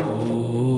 Oh.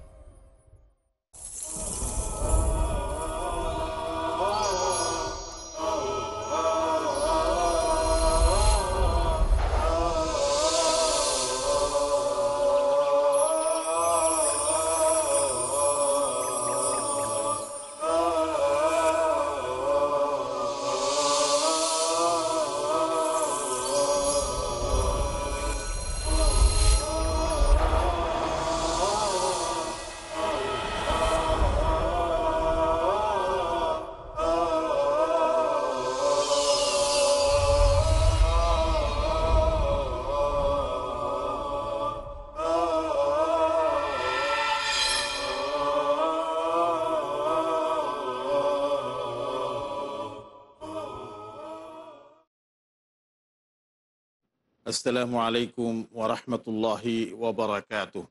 السلام عليكم ورحمة الله وبركاته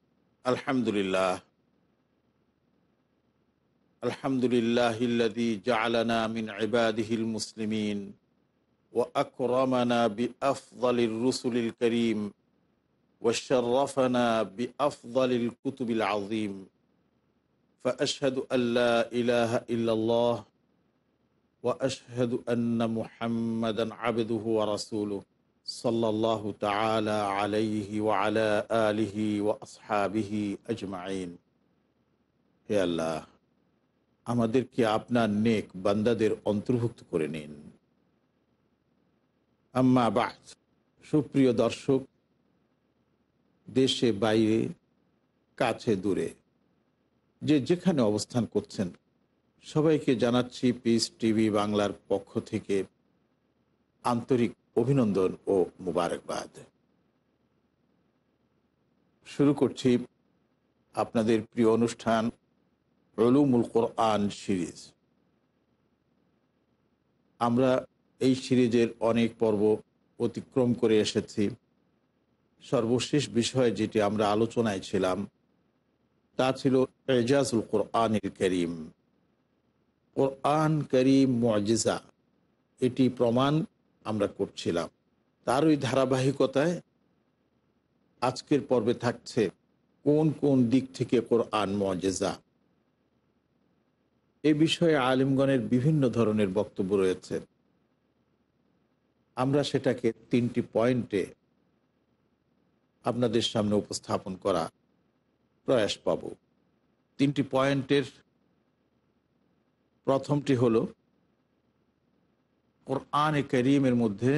الحمد لله الحمد لله الذي جعلنا من عباده المسلمين وأكرمنا بأفضل الرسل الكريم وشرفنا بأفضل الكتب العظيم فأشهد أن لا إله إلا الله وأشهد أن محمدا عبده ورسوله আলাইহি ওয়ালা আলিহি আজমাইন হে আল্লাহ আমাদেরকে আপনার নেক বান্দাদের অন্তর্ভুক্ত করে নিন আম্মা সুপ্রিয় দর্শক দেশে বাইরে কাছে দূরে যে যেখানে অবস্থান করছেন সবাইকে জানাচ্ছি পিস টিভি বাংলার পক্ষ থেকে আন্তরিক অভিনন্দন ও মুবারকবাদ শুরু করছি আপনাদের প্রিয় অনুষ্ঠান রলুমুল কোরআন সিরিজ আমরা এই সিরিজের অনেক পর্ব অতিক্রম করে এসেছি সর্বশেষ বিষয় যেটি আমরা আলোচনায় ছিলাম তা ছিল এজাজুল কোরআনিল করিম কোরআন করিম মজিজা এটি প্রমাণ আমরা করছিলাম তার ওই ধারাবাহিকতায় আজকের পর্বে থাকছে কোন কোন দিক থেকে কোরআন মজেজা এ বিষয়ে আলিমগণের বিভিন্ন ধরনের বক্তব্য রয়েছে আমরা সেটাকে তিনটি পয়েন্টে আপনাদের সামনে উপস্থাপন করা প্রয়াস পাব তিনটি পয়েন্টের প্রথমটি হলো কোরআনে করিমের মধ্যে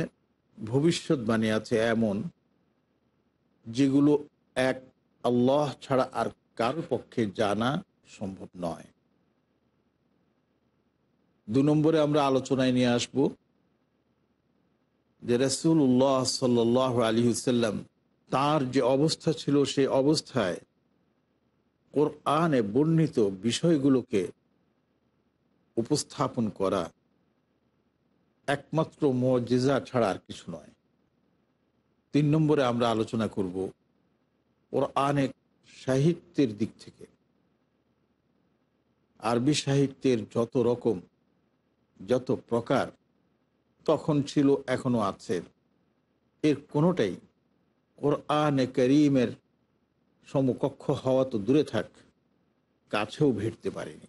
ভবিষ্যৎবাণী আছে এমন যেগুলো এক আল্লাহ ছাড়া আর কারো পক্ষে জানা সম্ভব নয় দু নম্বরে আমরা আলোচনায় নিয়ে আসব যে উল্লাহ সাল্লাহ আলী হুসাল্লাম তার যে অবস্থা ছিল সেই অবস্থায় কোরআনে বর্ণিত বিষয়গুলোকে উপস্থাপন করা একমাত্র মজিজা ছাড়া আর কিছু নয় তিন নম্বরে আমরা আলোচনা করব ওর অনেক সাহিত্যের দিক থেকে আরবি সাহিত্যের যত রকম যত প্রকার তখন ছিল এখনও আছে এর কোনোটাই ওর আনে করিমের সমকক্ষ হওয়া তো দূরে থাক কাছেও ভিড়তে পারেনি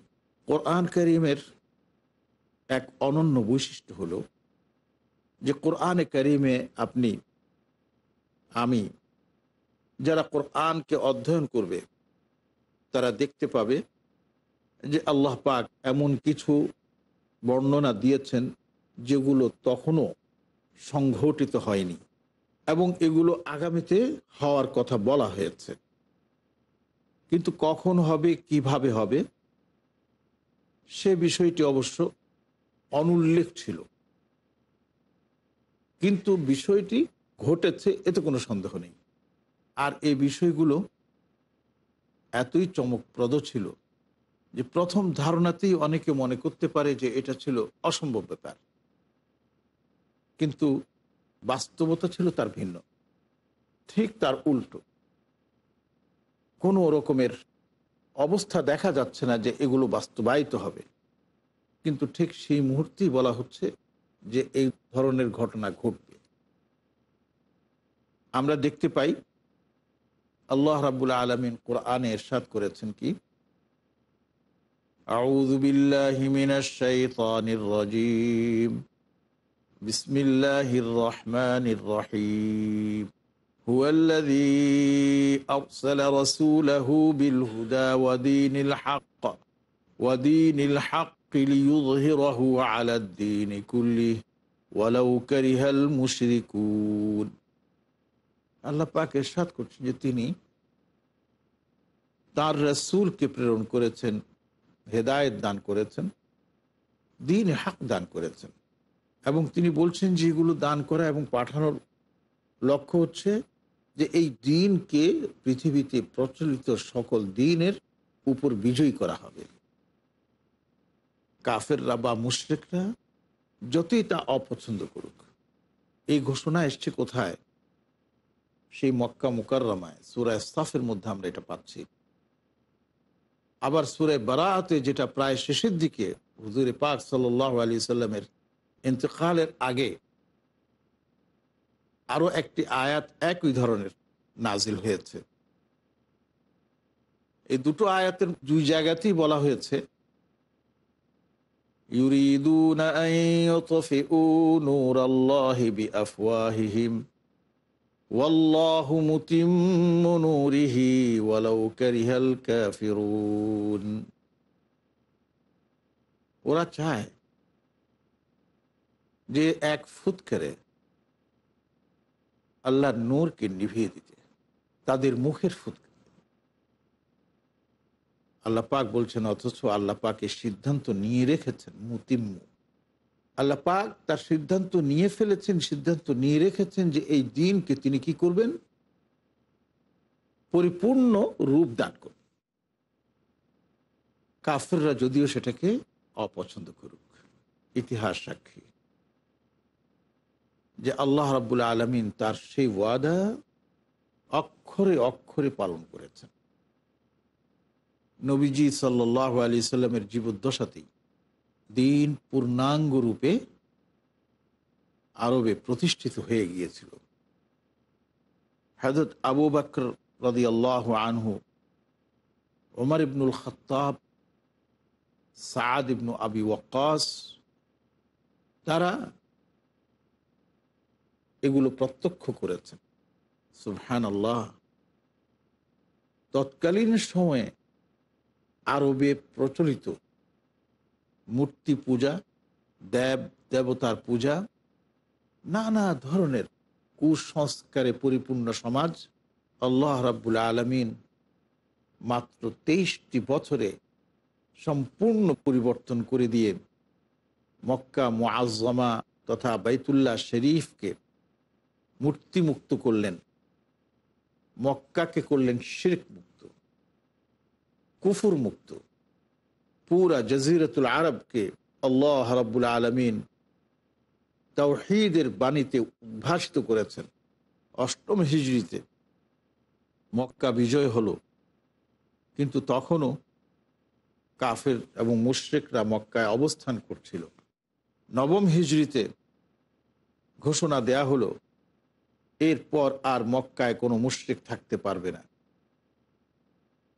আন করিমের এক অনন্য বৈশিষ্ট্য হলো যে কোরআনে করিমে আপনি আমি যারা কোরআনকে অধ্যয়ন করবে তারা দেখতে পাবে যে আল্লাহ পাক এমন কিছু বর্ণনা দিয়েছেন যেগুলো তখনও সংঘটিত হয়নি এবং এগুলো আগামীতে হওয়ার কথা বলা হয়েছে কিন্তু কখন হবে কিভাবে হবে সে বিষয়টি অবশ্য অনুল্লেখ ছিল কিন্তু বিষয়টি ঘটেছে এতে কোনো সন্দেহ নেই আর এই বিষয়গুলো এতই চমকপ্রদ ছিল যে প্রথম ধারণাতেই অনেকে মনে করতে পারে যে এটা ছিল অসম্ভব ব্যাপার কিন্তু বাস্তবতা ছিল তার ভিন্ন ঠিক তার উল্টো কোনো রকমের অবস্থা দেখা যাচ্ছে না যে এগুলো বাস্তবায়িত হবে কিন্তু ঠিক সেই মুহূর্তেই বলা হচ্ছে যে এই ধরনের ঘটনা ঘটবে আমরা দেখতে পাই আল্লাহ রাবুল আলমিন কোরআনে এরশাদ করেছেন কি بسم الله الرحمن الرحيم هو الذي أرسل رسوله بالهدى ودين الحق ودين الحق ليظهره على الدين كله ولو كره المشركون আল্লাহ পাক করছেন যে তিনি তার রসুলকে প্রেরণ করেছেন হেদায়ত দান করেছেন দিন হাক দান করেছেন এবং তিনি বলছেন যে এগুলো দান করা এবং পাঠানোর লক্ষ্য হচ্ছে যে এই দিনকে পৃথিবীতে প্রচলিত সকল দিনের উপর বিজয়ী করা হবে কাফেররা বা মুশ্রেকরা যতই তা অপছন্দ করুক এই ঘোষণা এসছে কোথায় সেই মক্কা মুকাররামায় সুরায় সাফের মধ্যে আমরা এটা পাচ্ছি আবার সুরে বারাতে যেটা প্রায় শেষের দিকে হুজুরে পাক সাল আলী সাল্লামের ইন্তকালের আগে আরও একটি আয়াত একই ধরনের নাজিল হয়েছে এই দুটো আয়াতের দুই জায়গাতেই বলা হয়েছে يريدون أن يطفئوا نور الله بأفواههم والله متم نوره ولو كره الكافرون ورا چاہے جے ওরা চায় যে এক ফুৎকারে আল্লাহর নূরকে নিভিয়ে দিতে তাদের فوت کرے আল্লাহ পাক বলছেন অথচ আল্লাহ পাক এই সিদ্ধান্ত নিয়ে রেখেছেন মুতিম্মু আল্লাহ পাক তার সিদ্ধান্ত নিয়ে ফেলেছেন সিদ্ধান্ত নিয়ে রেখেছেন যে এই দিনকে তিনি কি করবেন পরিপূর্ণ রূপ দান করবেন কাফেররা যদিও সেটাকে অপছন্দ করুক ইতিহাস সাক্ষী যে আল্লাহ রাবুল আলমিন তার সেই ওয়াদা অক্ষরে অক্ষরে পালন করেছেন নবীজি সাল্লাহ আলি সাল্লামের জীবদ্দশাতেই দিন পূর্ণাঙ্গ রূপে আরবে প্রতিষ্ঠিত হয়ে গিয়েছিল হজরত আবু বাকর রদি আল্লাহ আনহু ওমর ইবনুল খতাব সাদ ইবনু আবি ওয়াক্কাস তারা এগুলো প্রত্যক্ষ করেছেন সুবহান আল্লাহ তৎকালীন সময়ে আরবে প্রচলিত মূর্তি পূজা দেব দেবতার পূজা নানা ধরনের কুসংস্কারে পরিপূর্ণ সমাজ আল্লাহ রাবুল আলমিন মাত্র তেইশটি বছরে সম্পূর্ণ পরিবর্তন করে দিয়ে মক্কা মোয়াজমা তথা বাইতুল্লাহ শরীফকে মূর্তিমুক্ত করলেন মক্কাকে করলেন শিরকমুক্ত কুফুর মুক্ত পুরা জজিরতুল আরবকে আল্লাহ রাবুল আলমিন তাওহিদের বাণীতে উদ্ভাসিত করেছেন অষ্টম হিজড়িতে মক্কা বিজয় হলো কিন্তু তখনও কাফের এবং মুশ্রেকরা মক্কায় অবস্থান করছিল নবম হিজড়িতে ঘোষণা দেয়া হলো এরপর আর মক্কায় কোনো মুশ্রিক থাকতে পারবে না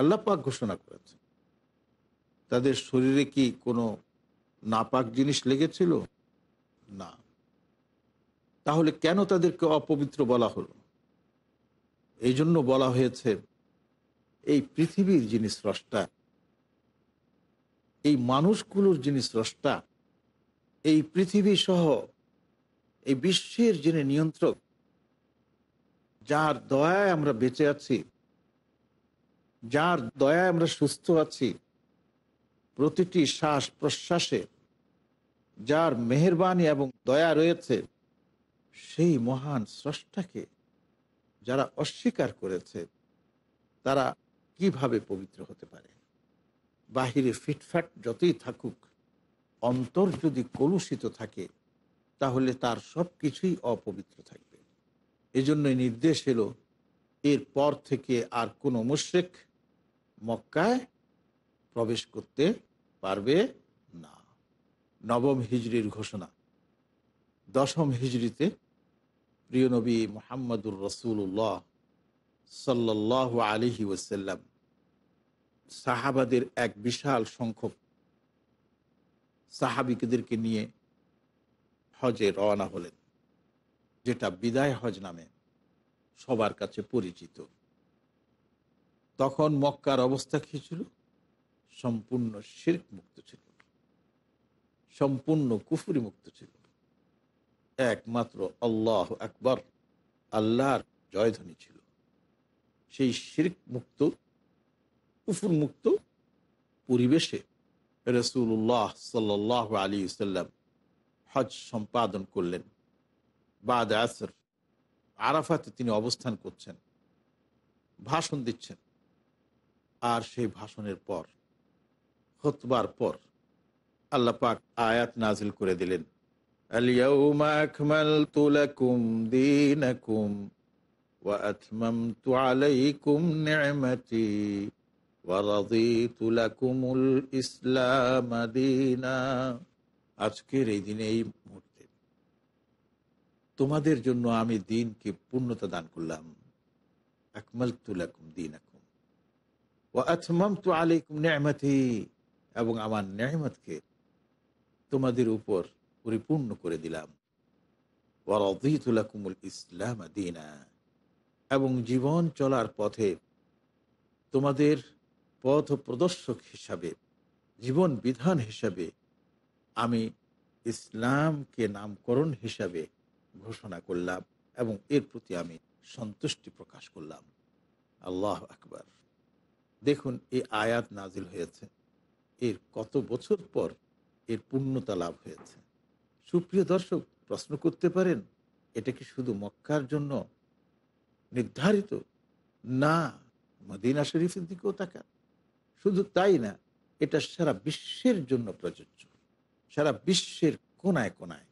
আল্লাহ পাক ঘোষণা করেছে তাদের শরীরে কি কোনো নাপাক জিনিস লেগেছিল না তাহলে কেন তাদেরকে অপবিত্র বলা হলো এই জন্য বলা হয়েছে এই পৃথিবীর যিনি স্রষ্টা এই মানুষগুলোর যিনি স্রষ্টা এই পৃথিবী সহ এই বিশ্বের যিনি নিয়ন্ত্রক যার দয়ায় আমরা বেঁচে আছি যার দয়ায় আমরা সুস্থ আছি প্রতিটি শ্বাস প্রশ্বাসে যার মেহরবানি এবং দয়া রয়েছে সেই মহান স্রষ্টাকে যারা অস্বীকার করেছে তারা কিভাবে পবিত্র হতে পারে বাহিরে ফিটফ্যাট যতই থাকুক অন্তর যদি কলুষিত থাকে তাহলে তার সব কিছুই অপবিত্র থাকবে এজন্যই নির্দেশ এলো এরপর থেকে আর কোনো মুশ্রেক মক্কায় প্রবেশ করতে পারবে না নবম হিজড়ির ঘোষণা দশম হিজড়িতে প্রিয় নবী মোহাম্মদুর রসুল্লাহ সাল্লাহ আলিহি ওসাল্লাম সাহাবাদের এক বিশাল সংখ্যক সাহাবিকদেরকে নিয়ে হজে রওনা হলেন যেটা বিদায় হজ নামে সবার কাছে পরিচিত তখন মক্কার অবস্থা কী ছিল সম্পূর্ণ শির্ক মুক্ত ছিল সম্পূর্ণ কুফুরি মুক্ত ছিল একমাত্র আল্লাহ আকবর আল্লাহর জয়ধ্বনি ছিল সেই শির্ক মুক্ত কুফুর মুক্ত পরিবেশে রসুল্লাহ সাল আলী সাল্লাম হজ সম্পাদন করলেন বাদ আসর আরাফাতে তিনি অবস্থান করছেন ভাষণ দিচ্ছেন আর সেই ভাষণের পর হতবার পর আল্লাহ পাক আয়াত নাজিল করে দিলেন আজকের এই দিনে এই মুহূর্তে তোমাদের জন্য আমি দিনকে পূর্ণতা দান করলাম আকমাল তুলাকুম দিন ও এবং আমার নেহমতকে তোমাদের উপর পরিপূর্ণ করে দিলাম ওয়ারদিতুলাকুমুল ইসলাম দিনা এবং জীবন চলার পথে তোমাদের পথ প্রদর্শক হিসাবে জীবন বিধান হিসাবে আমি ইসলামকে নামকরণ হিসাবে ঘোষণা করলাম এবং এর প্রতি আমি সন্তুষ্টি প্রকাশ করলাম আল্লাহ আকবার দেখুন এই আয়াত নাজিল হয়েছে এর কত বছর পর এর পূর্ণতা লাভ হয়েছে সুপ্রিয় দর্শক প্রশ্ন করতে পারেন এটা কি শুধু মক্কার জন্য নির্ধারিত না মদিনা শরীফের দিকেও তাকা শুধু তাই না এটা সারা বিশ্বের জন্য প্রযোজ্য সারা বিশ্বের কোনায় কোনায়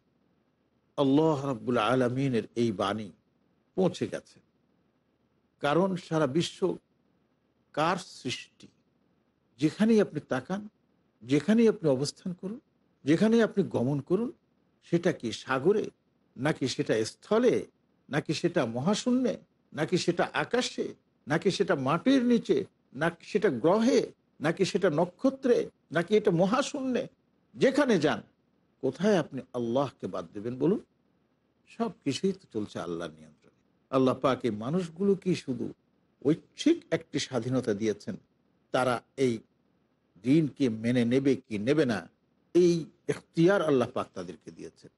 আল্লাহ রাবুল আলমিনের এই বাণী পৌঁছে গেছে কারণ সারা বিশ্ব কার সৃষ্টি যেখানেই আপনি তাকান যেখানেই আপনি অবস্থান করুন যেখানেই আপনি গমন করুন সেটা কি সাগরে নাকি সেটা স্থলে নাকি সেটা মহাশূন্যে নাকি সেটা আকাশে নাকি সেটা মাটির নিচে নাকি সেটা গ্রহে নাকি সেটা নক্ষত্রে নাকি এটা মহাশূন্যে যেখানে যান কোথায় আপনি আল্লাহকে বাদ দেবেন বলুন সব কিছুই তো চলছে আল্লাহর নিয়ন্ত্রণে আল্লাহ পাকে মানুষগুলো কি শুধু ঐচ্ছিক একটি স্বাধীনতা দিয়েছেন তারা এই দিনকে মেনে নেবে কি নেবে না এই এখতিয়ার আল্লাহ পাক তাদেরকে দিয়েছেন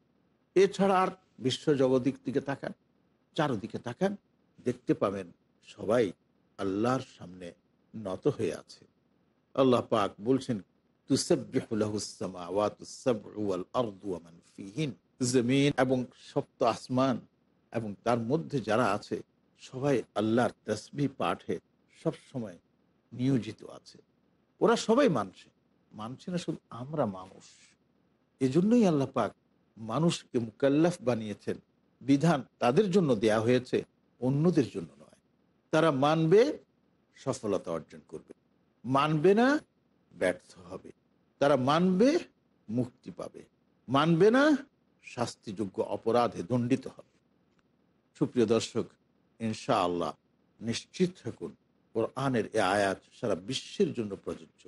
এছাড়া আর বিশ্বজগদিক দিকে তাকান চারদিকে তাকান দেখতে পাবেন সবাই আল্লাহর সামনে নত হয়ে আছে আল্লাহ পাক বলছেন জমিন এবং সপ্ত আসমান এবং তার মধ্যে যারা আছে সবাই আল্লাহর তসবি পাঠে সবসময় নিয়োজিত আছে ওরা সবাই মানছে মানছে না শুধু আমরা মানুষ এজন্যই আল্লাহ পাক মানুষকে মুকাল্লাফ বানিয়েছেন বিধান তাদের জন্য দেয়া হয়েছে অন্যদের জন্য নয় তারা মানবে সফলতা অর্জন করবে মানবে না ব্যর্থ হবে তারা মানবে মুক্তি পাবে মানবে না শাস্তিযোগ্য অপরাধে দণ্ডিত হবে সুপ্রিয় দর্শক ইনশা আল্লাহ নিশ্চিত থাকুন কোরআনের এ আয়াত সারা বিশ্বের জন্য প্রযোজ্য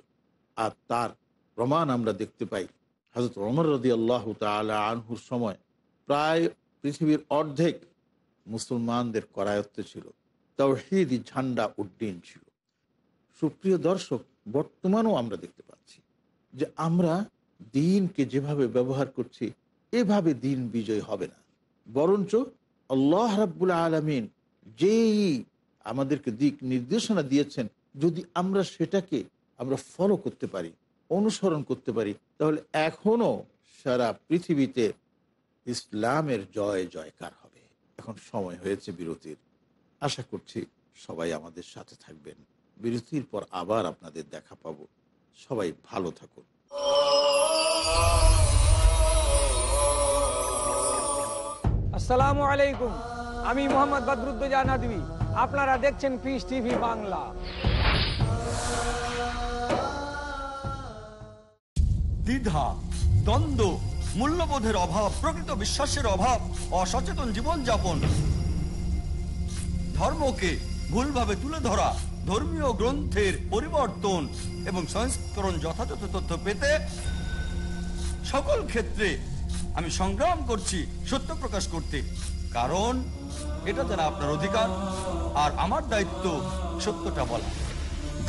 আর তার প্রমাণ আমরা দেখতে পাই হাজরত রমর রদি আল্লাহ তালা আনহুর সময় প্রায় পৃথিবীর অর্ধেক মুসলমানদের করায়ত্ত ছিল তাও হৃদ ঝান্ডা উড্ডীন ছিল সুপ্রিয় দর্শক বর্তমানেও আমরা দেখতে পাচ্ছি যে আমরা দিনকে যেভাবে ব্যবহার করছি এভাবে দিন বিজয় হবে না বরঞ্চ আল্লাহ রাবুল আলমিন যেই আমাদেরকে দিক নির্দেশনা দিয়েছেন যদি আমরা সেটাকে আমরা ফলো করতে পারি অনুসরণ করতে পারি তাহলে এখনও সারা পৃথিবীতে ইসলামের জয় জয়কার হবে এখন সময় হয়েছে বিরতির আশা করছি সবাই আমাদের সাথে থাকবেন বিরতির পর আবার আপনাদের দেখা পাবো সবাই ভালো থাকুন আসসালামু আলাইকুম আমি মোহাম্মদ বদরুদ্দোজা নদী আপনারা দেখছেন পিস টিভি বাংলা দ্বিধা দ্বন্দ্ব মূল্যবোধের অভাব প্রকৃত বিশ্বাসের অভাব অসচেতন জীবনযাপন ধর্মকে ভুলভাবে তুলে ধরা ধর্মীয় গ্রন্থের পরিবর্তন এবং সংস্করণ যথাযথ তথ্য পেতে সকল ক্ষেত্রে আমি সংগ্রাম করছি সত্য প্রকাশ করতে কারণ এটা যারা আপনার অধিকার আর আমার দায়িত্ব সত্যটা বলা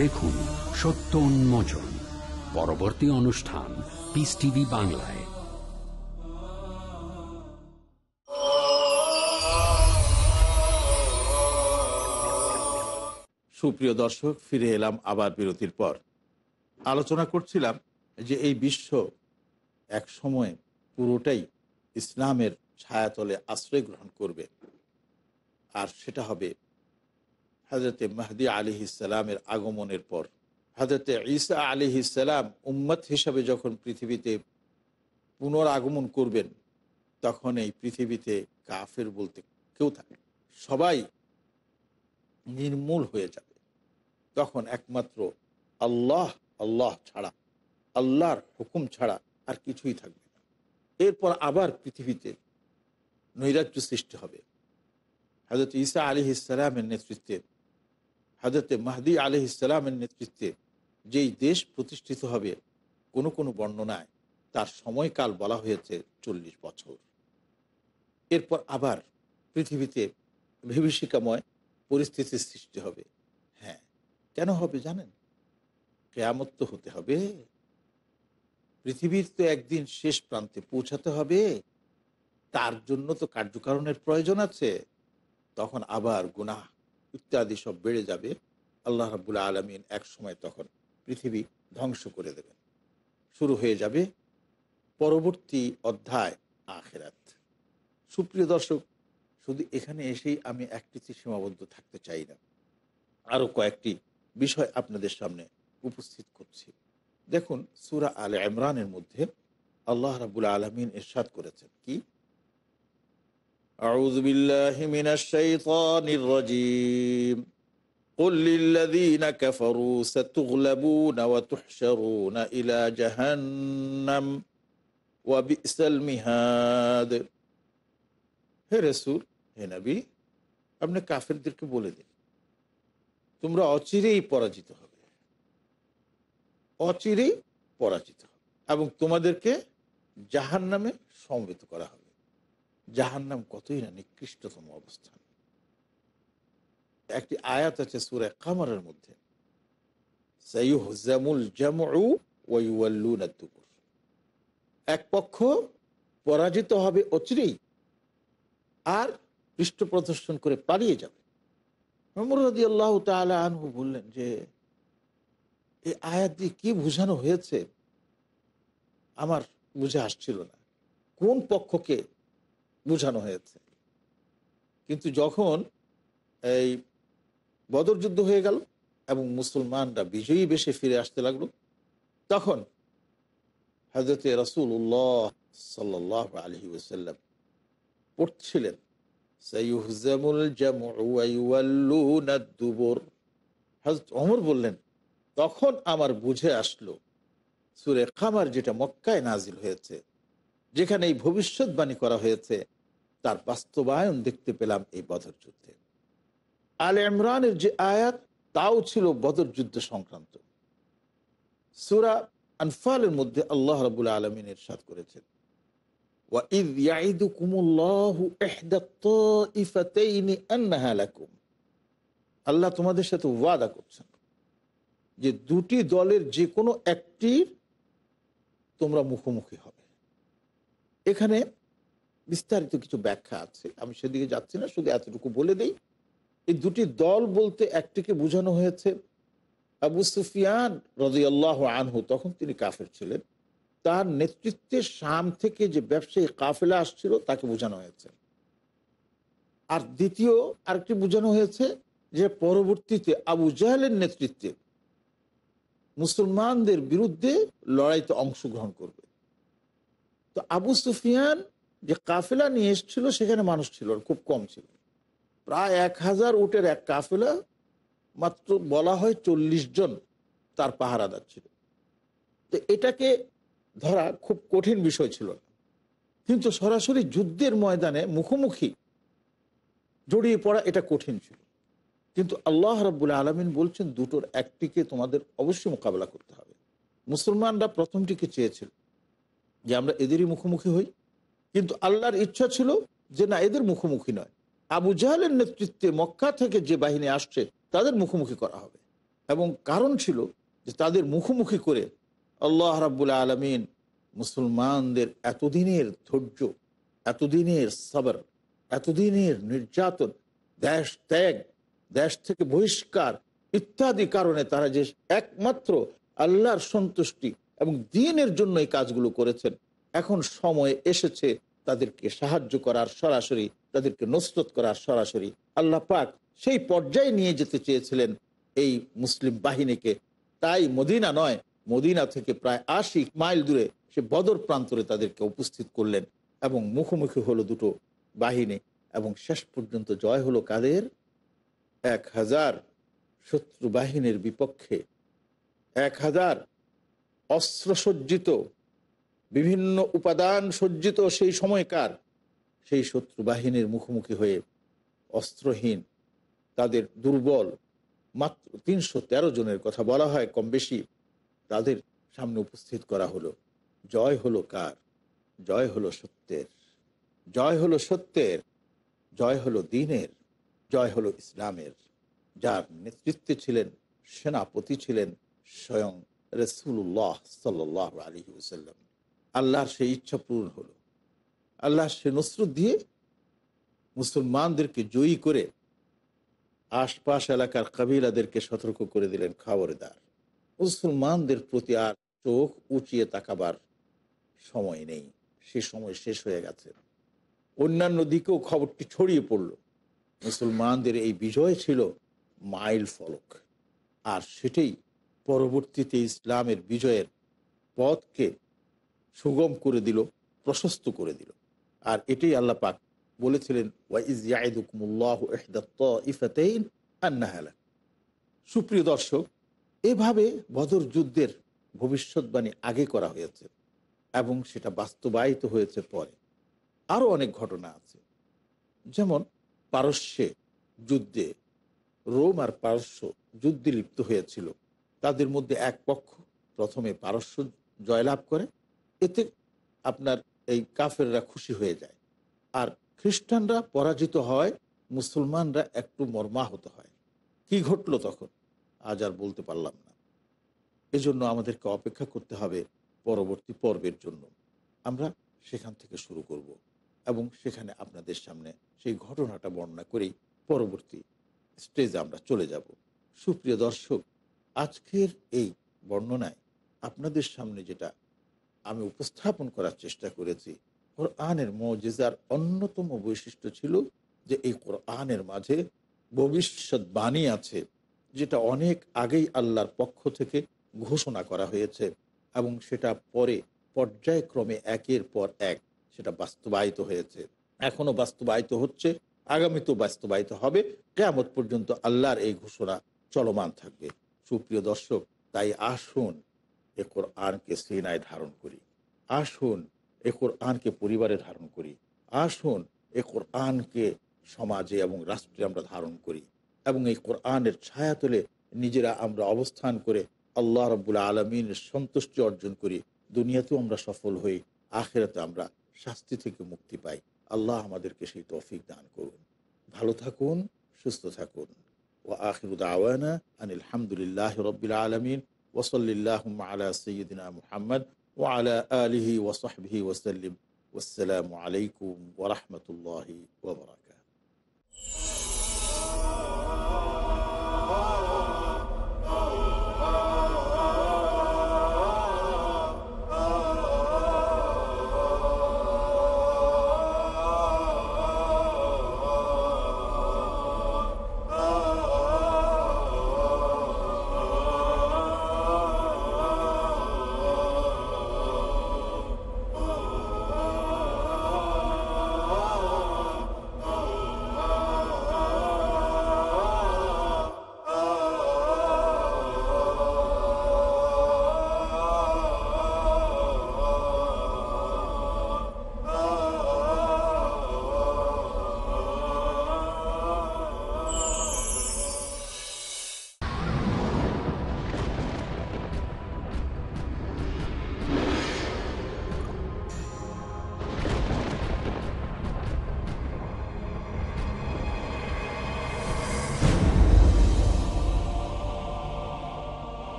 দেখুন সত্য উন্মোচন পরবর্তী অনুষ্ঠান পিস টিভি বাংলায় সুপ্রিয় দর্শক ফিরে এলাম আবার বিরতির পর আলোচনা করছিলাম যে এই বিশ্ব এক সময় পুরোটাই ইসলামের ছায়াতলে আশ্রয় গ্রহণ করবে আর সেটা হবে হজরতে মাহদি আলী ইসালামের আগমনের পর হজরতে ঈসা আলী ইসালাম উম্মত হিসাবে যখন পৃথিবীতে পুনরাগমন করবেন তখন এই পৃথিবীতে কাফের বলতে কেউ থাকে সবাই নির্মূল হয়ে যাবে তখন একমাত্র আল্লাহ আল্লাহ ছাড়া আল্লাহর হুকুম ছাড়া আর কিছুই থাকবে না এরপর আবার পৃথিবীতে নৈরাজ্য সৃষ্টি হবে হজরত ঈসা আলী ইসালামের নেতৃত্বে হজরত মাহদি আলী ইসালামের নেতৃত্বে যেই দেশ প্রতিষ্ঠিত হবে কোনো কোনো বর্ণনায় তার সময়কাল বলা হয়েছে চল্লিশ বছর এরপর আবার পৃথিবীতে বিভীষিকাময় পরিস্থিতির সৃষ্টি হবে হ্যাঁ কেন হবে জানেন কেয়ামত তো হতে হবে পৃথিবীর তো একদিন শেষ প্রান্তে পৌঁছাতে হবে তার জন্য তো কার্যকারণের প্রয়োজন আছে তখন আবার গুনাহ ইত্যাদি সব বেড়ে যাবে আল্লাহ রাবুল আলমিন এক সময় তখন পৃথিবী ধ্বংস করে দেবেন শুরু হয়ে যাবে পরবর্তী অধ্যায় আখেরাত সুপ্রিয় দর্শক শুধু এখানে এসেই আমি একটিতে সীমাবদ্ধ থাকতে চাই না আরও কয়েকটি বিষয় আপনাদের সামনে উপস্থিত করছি দেখুন সুরা আল ইমরানের মধ্যে আল্লাহ রাবুল আলমিন এরশাদ করেছেন কি أعوذ بالله من الشيطان الرجيم قل للذين كفروا ستغلبون وتحشرون إلى جهنم وبئس المهاد হে রসুল হে নবী আপনি কাফেরদেরকে বলে দিন তোমরা অচিরেই পরাজিত হবে অচিরেই পরাজিত হবে এবং তোমাদেরকে জাহান নামে সমবেত করা হবে নাম কতই না নিকৃষ্টতম অবস্থান একটি আয়াত আছে সুরে কামারের মধ্যে এক পক্ষ পরাজিত হবে অচিরেই আর পৃষ্ঠ প্রদর্শন করে পালিয়ে যাবে আনহু বললেন যে এই আয়াত দিয়ে কি বোঝানো হয়েছে আমার বুঝে আসছিল না কোন পক্ষকে বুঝানো হয়েছে কিন্তু যখন এই বদর যুদ্ধ হয়ে গেল এবং মুসলমানরা বিজয়ী বেশে ফিরে আসতে লাগলো তখন হজরতে রসুল্লাহ সাল্লাহ আলহি ওসাল্লাম পড়ছিলেন অমর বললেন তখন আমার বুঝে আসলো সুরে খামার যেটা মক্কায় নাজিল হয়েছে যেখানে এই ভবিষ্যৎবাণী করা হয়েছে তার বাস্তবায়ন দেখতে পেলাম এই বদর যুদ্ধে আল ইমরানের যে আয়াত তাও ছিল বদর যুদ্ধ সংক্রান্ত সুরা আনফালের মধ্যে আল্লাহ রবুল আলমিন এরশাদ করেছেন আল্লাহ তোমাদের সাথে ওয়াদা করছেন যে দুটি দলের যে কোনো একটির তোমরা মুখোমুখি হবে এখানে বিস্তারিত কিছু ব্যাখ্যা আছে আমি সেদিকে যাচ্ছি না শুধু এতটুকু বলে দেই এই দুটি দল বলতে একটিকে বোঝানো হয়েছে আবু সুফিয়ান রাজিয়াল্লাহ আনহু তখন তিনি কাফের ছিলেন তার নেতৃত্বে শাম থেকে যে ব্যবসায়ী কাফেলা আসছিল তাকে বোঝানো হয়েছে আর দ্বিতীয় আরেকটি বোঝানো হয়েছে যে পরবর্তীতে আবু জাহেলের নেতৃত্বে মুসলমানদের বিরুদ্ধে লড়াইতে অংশগ্রহণ করবে তো আবু সুফিয়ান যে কাফেলা নিয়ে এসছিল সেখানে মানুষ ছিল খুব কম ছিল প্রায় এক হাজার উটের এক কাফেলা মাত্র বলা হয় চল্লিশ জন তার পাহারাদার ছিল তো এটাকে ধরা খুব কঠিন বিষয় ছিল না কিন্তু সরাসরি যুদ্ধের ময়দানে মুখোমুখি জড়িয়ে পড়া এটা কঠিন ছিল কিন্তু আল্লাহ রব্বুল আলমিন বলছেন দুটোর একটিকে তোমাদের অবশ্যই মোকাবেলা করতে হবে মুসলমানরা প্রথমটিকে চেয়েছিল যে আমরা এদেরই মুখোমুখি হই কিন্তু আল্লাহর ইচ্ছা ছিল যে না এদের মুখোমুখি নয় আবু জাহালের নেতৃত্বে মক্কা থেকে যে বাহিনী আসছে তাদের মুখোমুখি করা হবে এবং কারণ ছিল যে তাদের মুখোমুখি করে আল্লাহ রাবুল আলমিন মুসলমানদের এতদিনের ধৈর্য এতদিনের সবর এতদিনের নির্যাতন দেশ ত্যাগ দেশ থেকে বহিষ্কার ইত্যাদি কারণে তারা যে একমাত্র আল্লাহর সন্তুষ্টি এবং দিনের জন্য এই কাজগুলো করেছেন এখন সময় এসেছে তাদেরকে সাহায্য করার সরাসরি তাদেরকে নসরত করার সরাসরি আল্লাহ পাক সেই পর্যায়ে নিয়ে যেতে চেয়েছিলেন এই মুসলিম বাহিনীকে তাই মদিনা নয় মদিনা থেকে প্রায় আশি মাইল দূরে সে বদর প্রান্তরে তাদেরকে উপস্থিত করলেন এবং মুখোমুখি হলো দুটো বাহিনী এবং শেষ পর্যন্ত জয় হলো কাদের এক হাজার শত্রু বাহিনীর বিপক্ষে এক হাজার অস্ত্রসজ্জিত বিভিন্ন উপাদান সজ্জিত সেই সময়কার সেই শত্রু বাহিনীর মুখোমুখি হয়ে অস্ত্রহীন তাদের দুর্বল মাত্র তিনশো তেরো জনের কথা বলা হয় কম বেশি তাদের সামনে উপস্থিত করা হলো জয় হলো কার জয় হলো সত্যের জয় হলো সত্যের জয় হলো দিনের জয় হলো ইসলামের যার নেতৃত্বে ছিলেন সেনাপতি ছিলেন স্বয়ং রসুল্লাহ সাল্লাহ আলী আল্লাহর সেই ইচ্ছা পূরণ হলো আল্লাহ সে নসরত দিয়ে মুসলমানদেরকে জয়ী করে আশপাশ এলাকার কাবিলাদেরকে সতর্ক করে দিলেন খবরদার মুসলমানদের প্রতি আর চোখ উঁচিয়ে তাকাবার সময় নেই সে সময় শেষ হয়ে গেছে অন্যান্য দিকেও খবরটি ছড়িয়ে পড়ল মুসলমানদের এই বিজয় ছিল মাইল ফলক আর সেটাই পরবর্তীতে ইসলামের বিজয়ের পথকে সুগম করে দিল প্রশস্ত করে দিল আর এটাই আল্লাহ পাক বলেছিলেন ইফাতেইন সুপ্রিয় দর্শক এভাবে বদর যুদ্ধের ভবিষ্যৎবাণী আগে করা হয়েছে এবং সেটা বাস্তবায়িত হয়েছে পরে আরও অনেক ঘটনা আছে যেমন পারস্যে যুদ্ধে রোম আর পারস্য যুদ্ধে লিপ্ত হয়েছিল তাদের মধ্যে এক পক্ষ প্রথমে পারস্য জয়লাভ করে এতে আপনার এই কাফেররা খুশি হয়ে যায় আর খ্রিস্টানরা পরাজিত হয় মুসলমানরা একটু মর্মাহত হয় কি ঘটল তখন আজ আর বলতে পারলাম না এজন্য আমাদেরকে অপেক্ষা করতে হবে পরবর্তী পর্বের জন্য আমরা সেখান থেকে শুরু করব এবং সেখানে আপনাদের সামনে সেই ঘটনাটা বর্ণনা করেই পরবর্তী স্টেজে আমরা চলে যাব সুপ্রিয় দর্শক আজকের এই বর্ণনায় আপনাদের সামনে যেটা আমি উপস্থাপন করার চেষ্টা করেছি কোরআনের মজেজার অন্যতম বৈশিষ্ট্য ছিল যে এই কোরআনের মাঝে ভবিষ্যৎবাণী আছে যেটা অনেক আগেই আল্লাহর পক্ষ থেকে ঘোষণা করা হয়েছে এবং সেটা পরে পর্যায়ক্রমে একের পর এক সেটা বাস্তবায়িত হয়েছে এখনও বাস্তবায়িত হচ্ছে আগামীতেও বাস্তবায়িত হবে কেমন পর্যন্ত আল্লাহর এই ঘোষণা চলমান থাকবে সুপ্রিয় দর্শক তাই আসুন একর আনকে সেনায় ধারণ করি আসুন একর আনকে পরিবারে ধারণ করি আসুন একর আনকে সমাজে এবং রাষ্ট্রে আমরা ধারণ করি এবং এই কোরআনের ছায়া তুলে নিজেরা আমরা অবস্থান করে আল্লাহ রব্বুল আলমিনের সন্তুষ্টি অর্জন করি দুনিয়াতেও আমরা সফল হই আখেরাতে আমরা শাস্তি থেকে মুক্তি পাই আল্লাহ আমাদেরকে সেই তৌফিক দান করুন ভালো থাকুন সুস্থ থাকুন ও আখিরুদ আওয়ানা আনিল হামদুলিল্লাহ আলমিন وصل اللهم على سيدنا محمد وعلى آله وصحبه وسلم والسلام عليكم ورحمة الله وبركاته